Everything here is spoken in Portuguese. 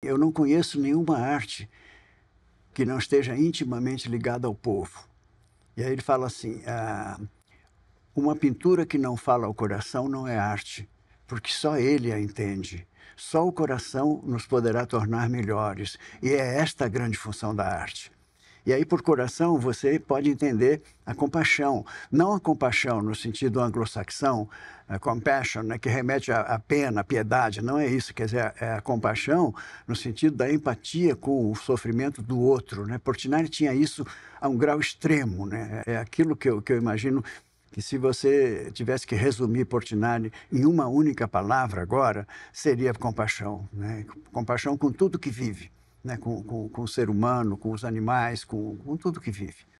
Eu não conheço nenhuma arte que não esteja intimamente ligada ao povo. E aí ele fala assim: ah, uma pintura que não fala ao coração não é arte, porque só ele a entende. Só o coração nos poderá tornar melhores. E é esta a grande função da arte. E aí, por coração, você pode entender a compaixão. Não a compaixão no sentido anglo-saxão, compassion, né, que remete à pena, à piedade, não é isso. Quer dizer, é a compaixão no sentido da empatia com o sofrimento do outro. Né? Portinari tinha isso a um grau extremo. Né? É, é aquilo que eu, que eu imagino que se você tivesse que resumir Portinari em uma única palavra agora, seria compaixão. Né? Compaixão com tudo que vive né, com, com, com, o ser humano, com os animais, com, com tudo que vive.